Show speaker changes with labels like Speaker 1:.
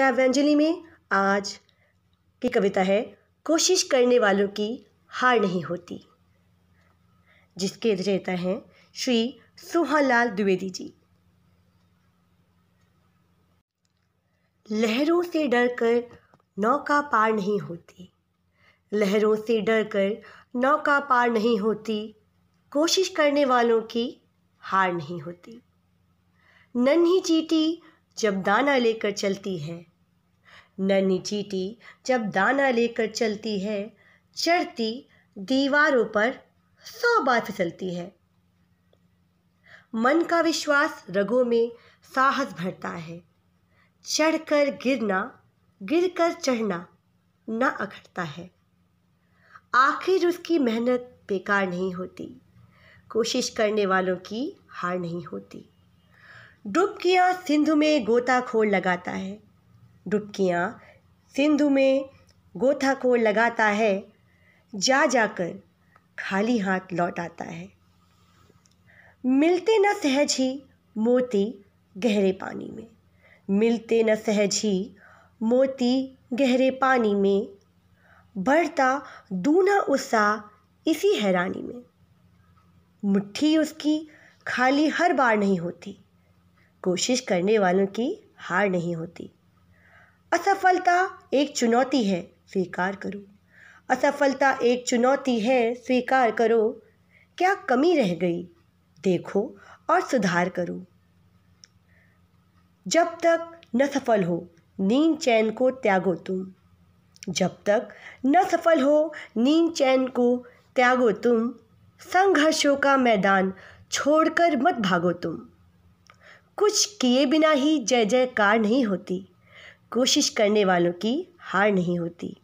Speaker 1: कैवेंजली में आज की कविता है कोशिश करने वालों की हार नहीं होती जिसके रचयिता हैं श्री सुहालाल द्विवेदी जी लहरों से डरकर नौका पार नहीं होती लहरों से डरकर नौका पार नहीं होती कोशिश करने वालों की हार नहीं होती नन्ही चीटी जब दाना लेकर चलती है नन्ही चीटी जब दाना लेकर चलती है चढ़ती दीवारों पर सौ बार फिसलती है मन का विश्वास रगों में साहस भरता है चढ़कर गिरना गिरकर चढ़ना न अखड़ता है आखिर उसकी मेहनत बेकार नहीं होती कोशिश करने वालों की हार नहीं होती डुबकियाँ सिंधु में गोताखोर लगाता है डुबकियाँ सिंधु में को लगाता है जा जाकर खाली हाथ लौट आता है मिलते न सहज ही मोती गहरे पानी में मिलते न सहज ही मोती गहरे पानी में बढ़ता दूना उत्साह इसी हैरानी में मुट्ठी उसकी खाली हर बार नहीं होती कोशिश करने वालों की हार नहीं होती असफलता एक चुनौती है स्वीकार करो असफलता एक चुनौती है स्वीकार करो क्या कमी रह गई देखो और सुधार करो जब तक न सफल हो नींद चैन को त्यागो तुम जब तक न सफल हो नींद चैन को त्यागो तुम संघर्षों का मैदान छोड़कर मत भागो तुम कुछ किए बिना ही जय जयकार नहीं होती कोशिश करने वालों की हार नहीं होती